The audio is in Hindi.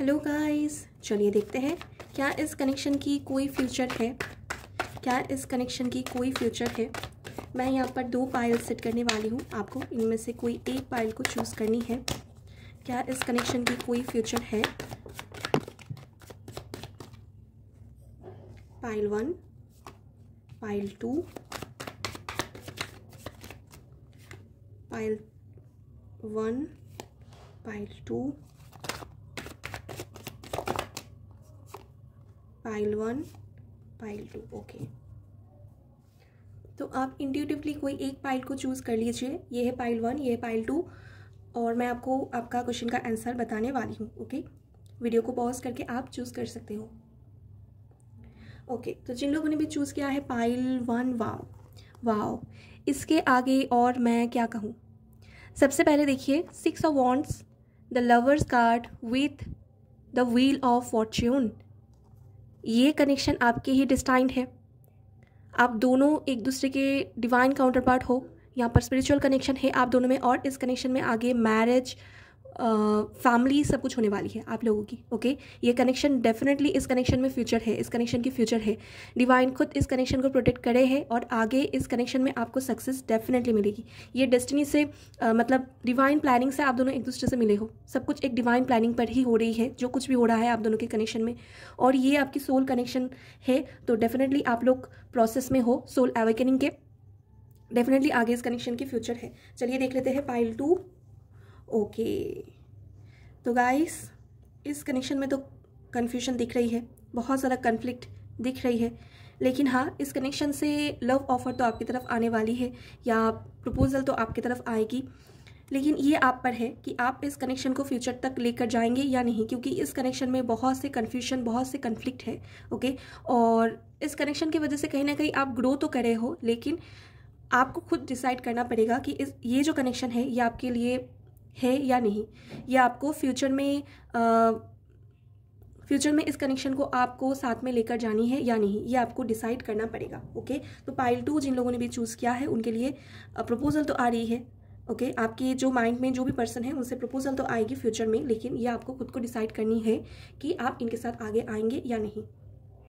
हेलो गाइस चलिए देखते हैं क्या इस कनेक्शन की कोई फ्यूचर है क्या इस कनेक्शन की कोई फ्यूचर है मैं यहाँ पर दो पायल सेट करने वाली हूँ आपको इनमें से कोई एक पायल को चूज़ करनी है क्या इस कनेक्शन की कोई फ्यूचर है pile one pile two pile one pile two pile one pile two okay तो आप इंट्यूटिवली कोई एक पाइल को चूज़ कर लीजिए ये है पाइल वन ये है पाइल टू और मैं आपको आपका क्वेश्चन का आंसर बताने वाली हूँ ओके वीडियो को पॉज करके आप चूज़ कर सकते हो ओके तो जिन लोगों ने भी चूज़ किया है पाइल वन वाओ वाओ इसके आगे और मैं क्या कहूँ सबसे पहले देखिए six of wands the lovers card with the wheel of fortune ये कनेक्शन आपके ही डिस्टाइंड है आप दोनों एक दूसरे के डिवाइन काउंटर पार्ट हो यहाँ पर स्पिरिचुअल कनेक्शन है आप दोनों में और इस कनेक्शन में आगे मैरिज फैमिली सब कुछ होने वाली है आप लोगों की ओके ये कनेक्शन डेफिनेटली इस कनेक्शन में फ्यूचर है इस कनेक्शन की फ्यूचर है डिवाइन खुद इस कनेक्शन को प्रोटेक्ट करे है और आगे इस कनेक्शन में आपको सक्सेस डेफिनेटली मिलेगी ये डेस्टिनी से आ, मतलब डिवाइन प्लानिंग से आप दोनों एक दूसरे से मिले हो सब कुछ एक डिवाइन प्लानिंग पर ही हो रही है जो कुछ भी हो रहा है आप दोनों के कनेक्शन में और ये आपकी सोल कनेक्शन है तो डेफिनेटली आप लोग प्रोसेस में हो सोल एवेकनिंग के डेफिनेटली आगे इस कनेक्शन की फ्यूचर है चलिए देख लेते हैं पाइल टू ओके तो गाइस इस कनेक्शन में तो कन्फ्यूजन दिख रही है बहुत ज़्यादा कन्फ्लिक्ट दिख रही है लेकिन हाँ इस कनेक्शन से लव ऑफ़र तो आपकी तरफ आने वाली है या प्रपोज़ल तो आपकी तरफ आएगी लेकिन ये आप पर है कि आप इस कनेक्शन को फ्यूचर तक लेकर जाएंगे या नहीं क्योंकि इस कनेक्शन में बहुत से कन्फ्यूजन बहुत से कन्फ्लिक्ट है ओके और इस कनेक्शन की वजह से कहीं ना कहीं आप ग्रो तो करे हो लेकिन आपको खुद डिसाइड करना पड़ेगा कि इस ये जो कनेक्शन है ये आपके लिए है या नहीं या आपको फ्यूचर में आ, फ्यूचर में इस कनेक्शन को आपको साथ में लेकर जानी है या नहीं ये आपको डिसाइड करना पड़ेगा ओके तो पाइल टू जिन लोगों ने भी चूज़ किया है उनके लिए प्रपोजल तो आ रही है ओके okay, आपके जो माइंड में जो भी पर्सन है उनसे प्रपोजल तो आएगी फ्यूचर में लेकिन ये आपको खुद को डिसाइड करनी है कि आप इनके साथ आगे आएंगे या नहीं